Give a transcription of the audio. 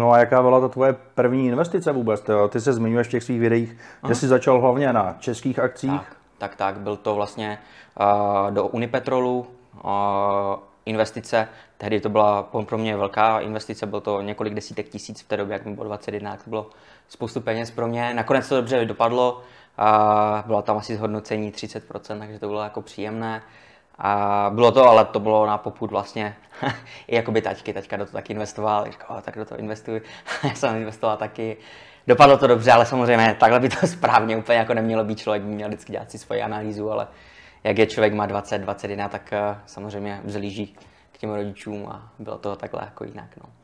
No a jaká byla ta tvoje první investice vůbec? Ty se zmiňuješ v těch svých videích, Aha. že jsi začal hlavně na českých akcích. Tak, tak, tak byl to vlastně uh, do Unipetrolu uh, investice. Tehdy to byla pro mě velká investice, bylo to několik desítek tisíc v té době, jak mi bylo 21, to bylo spoustu peněz pro mě. Nakonec to dobře dopadlo, uh, byla tam asi zhodnocení 30%, takže to bylo jako příjemné. A bylo to, ale to bylo na poput vlastně i jakoby taťky. Taťka do toho taky investoval, říkal, tak do toho investuj. já jsem investoval taky. Dopadlo to dobře, ale samozřejmě takhle by to správně úplně jako nemělo být. Člověk měl vždycky dělat si svoji analýzu, ale jak je člověk má 20, 21, tak eh, samozřejmě vzlíží k těm rodičům a bylo to takhle jako jinak. No.